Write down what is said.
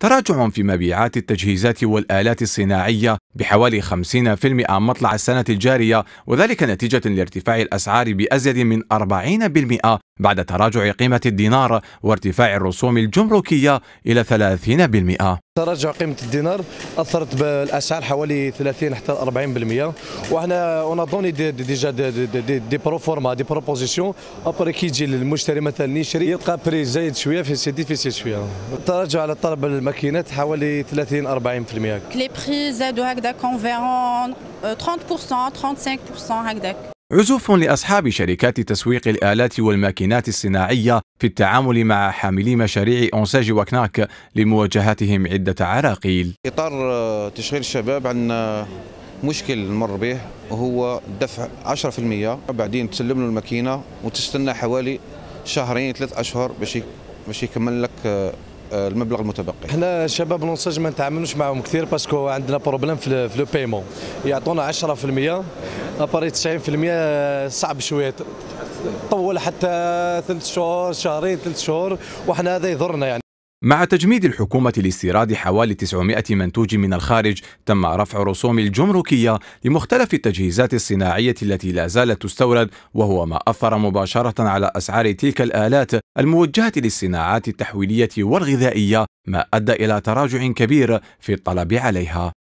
تراجع في مبيعات التجهيزات والآلات الصناعية بحوالي 50% مطلع السنة الجارية وذلك نتيجة لارتفاع الأسعار بأزيد من 40% بعد تراجع قيمة الدينار وارتفاع الرسوم الجمركية إلى 30% تراجع قيمة الدينار أثرت بالأسعار حوالي 30 حتى 40% وحنا اون دوني ديجا دي, دي, دي, دي بروفورما دي بروبوزيسيون أبري كي يجي للمشتري مثلا يشري يلقى بري زايد شوية في سي ديفيسيل شوية التراجع على طلب الماكينات حوالي 30 40% لي بري زادوا هكذا كونفيرون 30% 35% هكذاك euh, عزوف لأصحاب شركات تسويق الآلات والماكينات الصناعية في التعامل مع حاملي مشاريع أونساج وكناك لمواجهتهم عدة عراقيل إطار آه، تشغيل الشباب عن آه، مشكل نمر به هو دفع 10% بعدين تسلم له الماكينة وتستنى حوالي شهرين ثلاث أشهر باش باش يكمل لك آه، المبلغ المتبقي حنا شباب لونساج ما نتعاملوش معهم كثير باسكو عندنا بروبليم في لو بيمون يعطونا 10% ابري 90% صعب شويه طول حتى ثلاث شهور شهرين ثلاث شهور وحنا هذا يضرنا يعني مع تجميد الحكومة لاستيراد حوالي 900 منتوج من الخارج، تم رفع الرسوم الجمركية لمختلف التجهيزات الصناعية التي لا زالت تستورد، وهو ما أثر مباشرة على أسعار تلك الآلات الموجهة للصناعات التحويلية والغذائية، ما أدى إلى تراجع كبير في الطلب عليها.